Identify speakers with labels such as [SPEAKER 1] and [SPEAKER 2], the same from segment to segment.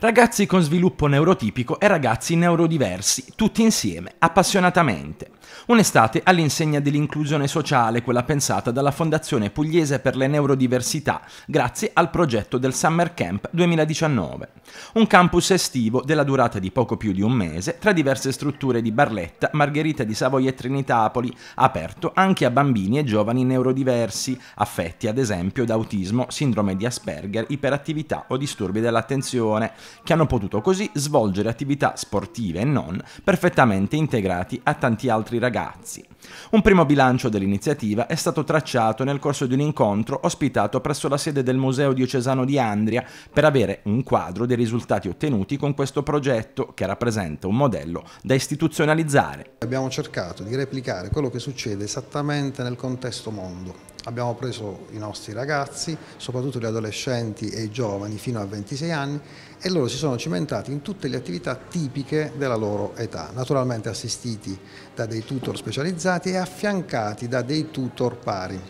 [SPEAKER 1] ragazzi con sviluppo neurotipico e ragazzi neurodiversi, tutti insieme, appassionatamente. Un'estate all'insegna dell'inclusione sociale, quella pensata dalla Fondazione Pugliese per le Neurodiversità, grazie al progetto del Summer Camp 2019. Un campus estivo della durata di poco più di un mese, tra diverse strutture di Barletta, Margherita di Savoia e Trinitapoli, aperto anche a bambini e giovani neurodiversi, affetti ad esempio da autismo, sindrome di Asperger, iperattività o disturbi dell'attenzione, che hanno potuto così svolgere attività sportive e non perfettamente integrati a tanti altri ragazzi. Un primo bilancio dell'iniziativa è stato tracciato nel corso di un incontro ospitato presso la sede del Museo Diocesano di Andria per avere un quadro dei risultati ottenuti con questo progetto che rappresenta un modello da istituzionalizzare.
[SPEAKER 2] Abbiamo cercato di replicare quello che succede esattamente nel contesto mondo. Abbiamo preso i nostri ragazzi, soprattutto gli adolescenti e i giovani fino a 26 anni e loro si sono cimentati in tutte le attività tipiche della loro età, naturalmente assistiti da dei tutor specializzati aiutati e affiancati da dei tutor pari.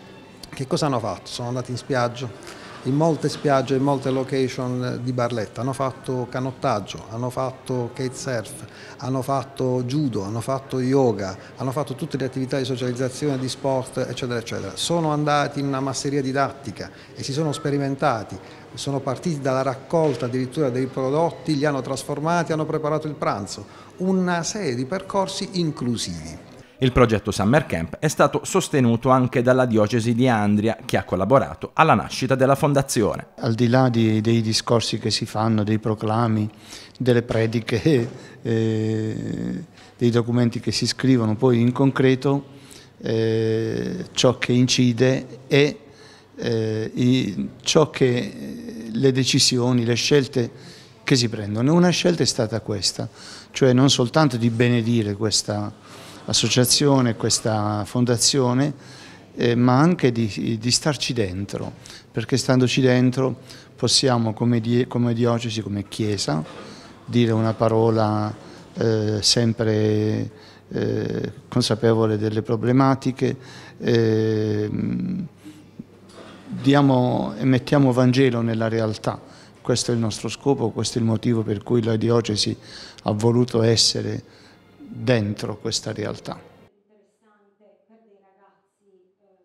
[SPEAKER 2] Che cosa hanno fatto? Sono andati in spiaggia, in molte spiagge, in molte location di Barletta, hanno fatto canottaggio, hanno fatto kitesurf, hanno fatto judo, hanno fatto yoga, hanno fatto tutte le attività di socializzazione, di sport, eccetera, eccetera. Sono andati in una masseria didattica e si sono sperimentati, sono partiti dalla raccolta addirittura dei prodotti, li hanno trasformati, hanno preparato il pranzo, una serie di percorsi
[SPEAKER 1] inclusivi. Il progetto Summer Camp è stato sostenuto anche dalla diocesi di Andria che ha collaborato alla nascita della fondazione. Al di là di, dei discorsi che si fanno,
[SPEAKER 3] dei proclami, delle prediche, eh, dei documenti che si scrivono, poi in concreto eh, ciò che incide è eh, i, ciò che eh, le decisioni, le scelte che si prendono. Una scelta è stata questa, cioè non soltanto di benedire questa associazione, questa fondazione, eh, ma anche di, di, starci dentro, perché standoci dentro possiamo come, die, come diocesi, come chiesa, dire una parola eh, sempre eh, consapevole delle problematiche, ehm, diamo mettiamo Vangelo nella realtà. Questo è il nostro scopo, questo è il motivo per cui la diocesi ha voluto essere dentro questa realtà.